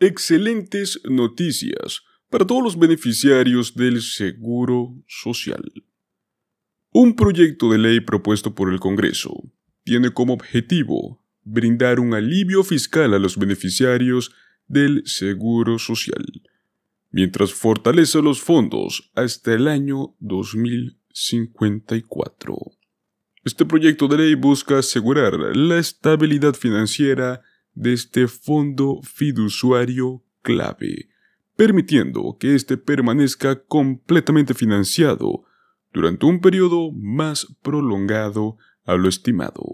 Excelentes noticias para todos los beneficiarios del Seguro Social. Un proyecto de ley propuesto por el Congreso tiene como objetivo brindar un alivio fiscal a los beneficiarios del Seguro Social, mientras fortalece los fondos hasta el año 2054. Este proyecto de ley busca asegurar la estabilidad financiera de este fondo fiduciario clave, permitiendo que éste permanezca completamente financiado durante un periodo más prolongado a lo estimado.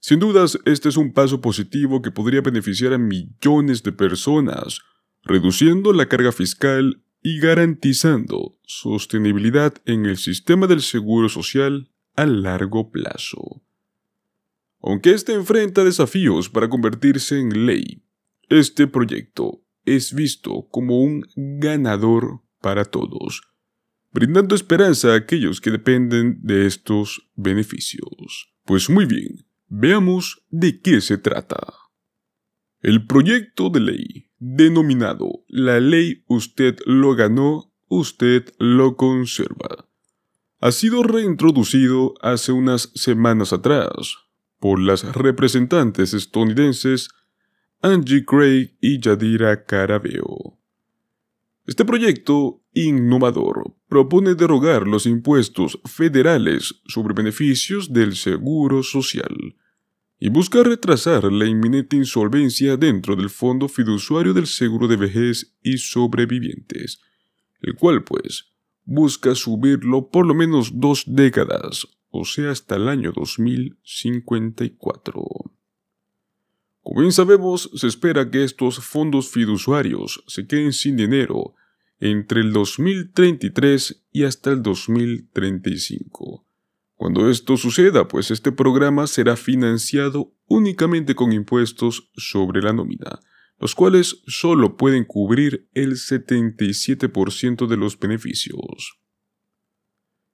Sin dudas, este es un paso positivo que podría beneficiar a millones de personas, reduciendo la carga fiscal y garantizando sostenibilidad en el sistema del seguro social a largo plazo. Aunque este enfrenta desafíos para convertirse en ley, este proyecto es visto como un ganador para todos, brindando esperanza a aquellos que dependen de estos beneficios. Pues muy bien, veamos de qué se trata. El proyecto de ley, denominado La ley usted lo ganó, usted lo conserva, ha sido reintroducido hace unas semanas atrás por las representantes estadounidenses Angie Craig y Yadira Carabeo. Este proyecto innovador propone derogar los impuestos federales sobre beneficios del seguro social y busca retrasar la inminente insolvencia dentro del Fondo Fiduciario del Seguro de Vejez y Sobrevivientes, el cual pues busca subirlo por lo menos dos décadas sea hasta el año 2054. Como bien sabemos, se espera que estos fondos fiduciarios se queden sin dinero entre el 2033 y hasta el 2035. Cuando esto suceda, pues este programa será financiado únicamente con impuestos sobre la nómina, los cuales solo pueden cubrir el 77% de los beneficios.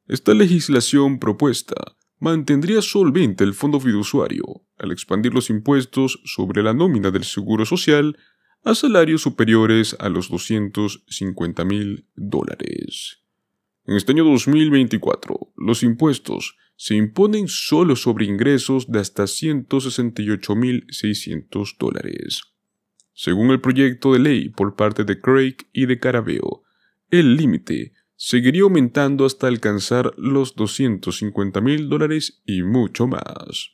Esta legislación propuesta mantendría solvente el fondo fiduciario al expandir los impuestos sobre la nómina del Seguro Social a salarios superiores a los 250 mil dólares. En este año 2024, los impuestos se imponen solo sobre ingresos de hasta 168.600 dólares. Según el proyecto de ley por parte de Craig y de Carabeo, el límite seguiría aumentando hasta alcanzar los 250 mil dólares y mucho más.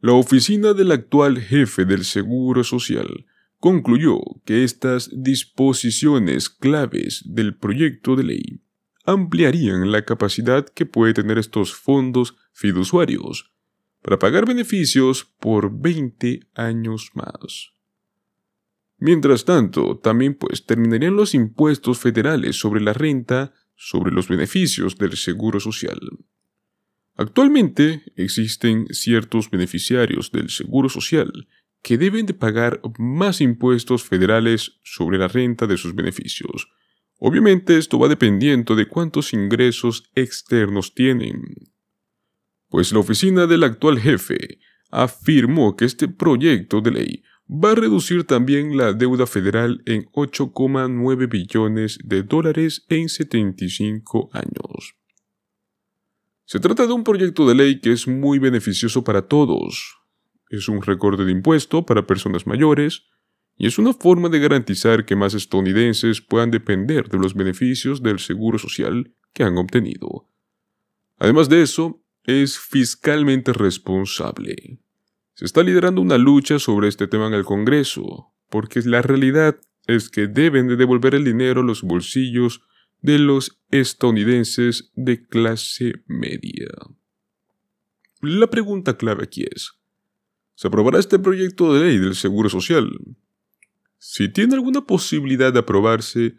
La oficina del actual jefe del Seguro Social concluyó que estas disposiciones claves del proyecto de ley ampliarían la capacidad que puede tener estos fondos fiduciarios para pagar beneficios por 20 años más. Mientras tanto, también pues terminarían los impuestos federales sobre la renta, sobre los beneficios del Seguro Social. Actualmente existen ciertos beneficiarios del Seguro Social que deben de pagar más impuestos federales sobre la renta de sus beneficios. Obviamente esto va dependiendo de cuántos ingresos externos tienen. Pues la oficina del actual jefe afirmó que este proyecto de ley va a reducir también la deuda federal en 8,9 billones de dólares en 75 años. Se trata de un proyecto de ley que es muy beneficioso para todos. Es un recorte de impuesto para personas mayores y es una forma de garantizar que más estadounidenses puedan depender de los beneficios del seguro social que han obtenido. Además de eso, es fiscalmente responsable. Se está liderando una lucha sobre este tema en el Congreso, porque la realidad es que deben de devolver el dinero a los bolsillos de los estadounidenses de clase media. La pregunta clave aquí es, ¿se aprobará este proyecto de ley del Seguro Social? Si tiene alguna posibilidad de aprobarse,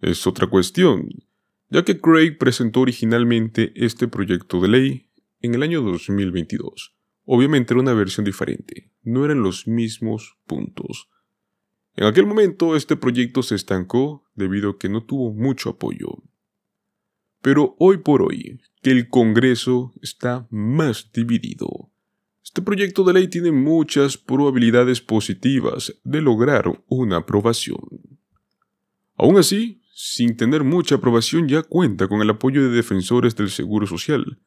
es otra cuestión, ya que Craig presentó originalmente este proyecto de ley en el año 2022 Obviamente era una versión diferente, no eran los mismos puntos. En aquel momento este proyecto se estancó debido a que no tuvo mucho apoyo. Pero hoy por hoy, que el Congreso está más dividido. Este proyecto de ley tiene muchas probabilidades positivas de lograr una aprobación. Aún así, sin tener mucha aprobación ya cuenta con el apoyo de defensores del Seguro Social,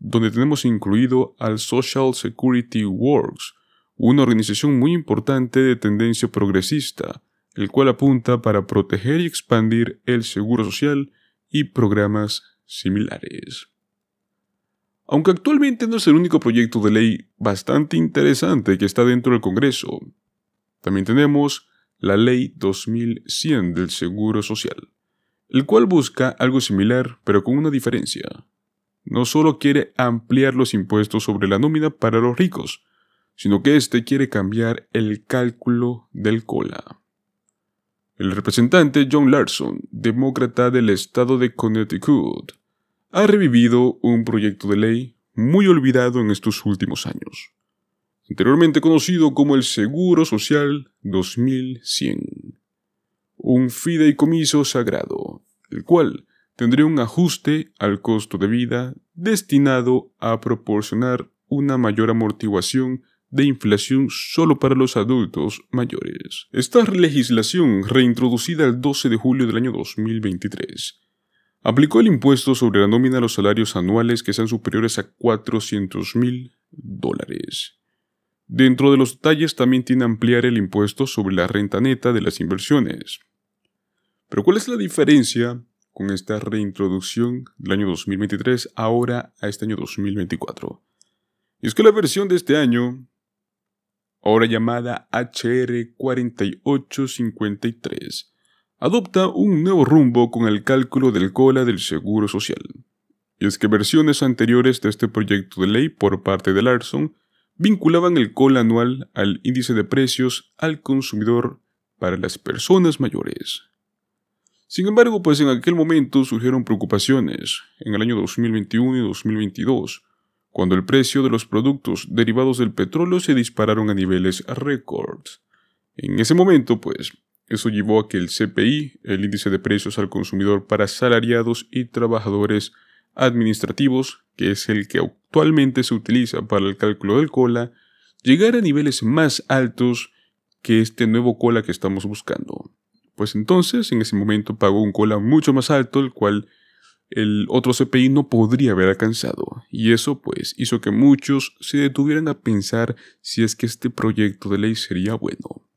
donde tenemos incluido al Social Security Works, una organización muy importante de tendencia progresista, el cual apunta para proteger y expandir el seguro social y programas similares. Aunque actualmente no es el único proyecto de ley bastante interesante que está dentro del Congreso, también tenemos la Ley 2100 del Seguro Social, el cual busca algo similar pero con una diferencia no solo quiere ampliar los impuestos sobre la nómina para los ricos, sino que éste quiere cambiar el cálculo del cola. El representante John Larson, demócrata del estado de Connecticut, ha revivido un proyecto de ley muy olvidado en estos últimos años, anteriormente conocido como el Seguro Social 2100, un fideicomiso sagrado, el cual tendría un ajuste al costo de vida destinado a proporcionar una mayor amortiguación de inflación solo para los adultos mayores. Esta legislación, reintroducida el 12 de julio del año 2023, aplicó el impuesto sobre la nómina a los salarios anuales que sean superiores a 400 mil dólares. Dentro de los detalles también tiene ampliar el impuesto sobre la renta neta de las inversiones. Pero ¿cuál es la diferencia con esta reintroducción del año 2023 ahora a este año 2024. Y es que la versión de este año, ahora llamada HR4853, adopta un nuevo rumbo con el cálculo del cola del Seguro Social. Y es que versiones anteriores de este proyecto de ley por parte de Larson vinculaban el cola anual al índice de precios al consumidor para las personas mayores. Sin embargo, pues en aquel momento surgieron preocupaciones, en el año 2021 y 2022, cuando el precio de los productos derivados del petróleo se dispararon a niveles récord. En ese momento, pues, eso llevó a que el CPI, el índice de precios al consumidor para salariados y trabajadores administrativos, que es el que actualmente se utiliza para el cálculo del cola, llegara a niveles más altos que este nuevo cola que estamos buscando. Pues entonces, en ese momento pagó un cola mucho más alto, el cual el otro CPI no podría haber alcanzado, y eso pues hizo que muchos se detuvieran a pensar si es que este proyecto de ley sería bueno.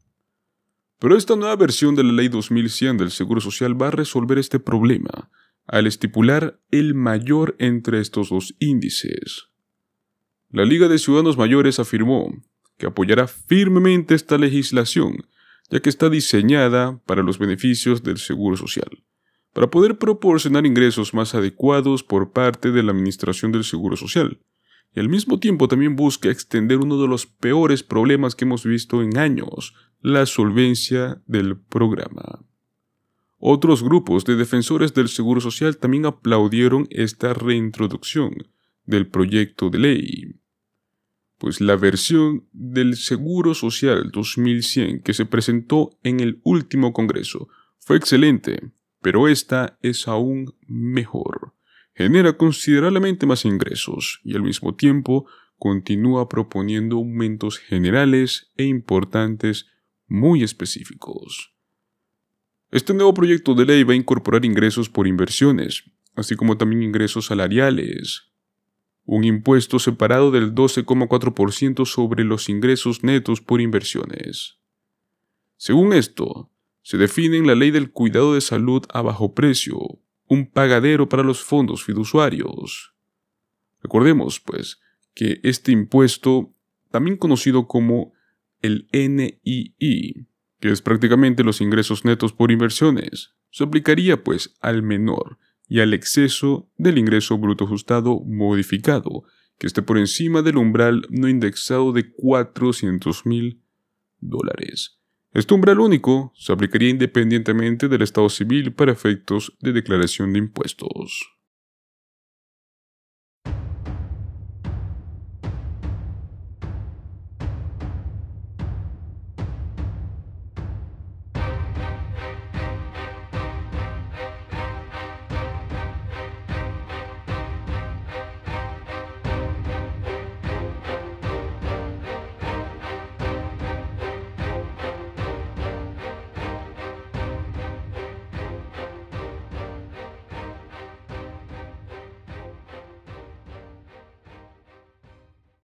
Pero esta nueva versión de la Ley 2100 del Seguro Social va a resolver este problema, al estipular el mayor entre estos dos índices. La Liga de Ciudadanos Mayores afirmó que apoyará firmemente esta legislación, ya que está diseñada para los beneficios del Seguro Social, para poder proporcionar ingresos más adecuados por parte de la Administración del Seguro Social, y al mismo tiempo también busca extender uno de los peores problemas que hemos visto en años, la solvencia del programa. Otros grupos de defensores del Seguro Social también aplaudieron esta reintroducción del proyecto de ley pues la versión del Seguro Social 2100 que se presentó en el último Congreso fue excelente, pero esta es aún mejor. Genera considerablemente más ingresos y al mismo tiempo continúa proponiendo aumentos generales e importantes muy específicos. Este nuevo proyecto de ley va a incorporar ingresos por inversiones, así como también ingresos salariales, un impuesto separado del 12,4% sobre los ingresos netos por inversiones. Según esto, se define en la ley del cuidado de salud a bajo precio, un pagadero para los fondos fiduciarios. Recordemos, pues, que este impuesto, también conocido como el NII, que es prácticamente los ingresos netos por inversiones, se aplicaría pues al menor y al exceso del ingreso bruto ajustado modificado, que esté por encima del umbral no indexado de 400 mil dólares. Este umbral único se aplicaría independientemente del estado civil para efectos de declaración de impuestos.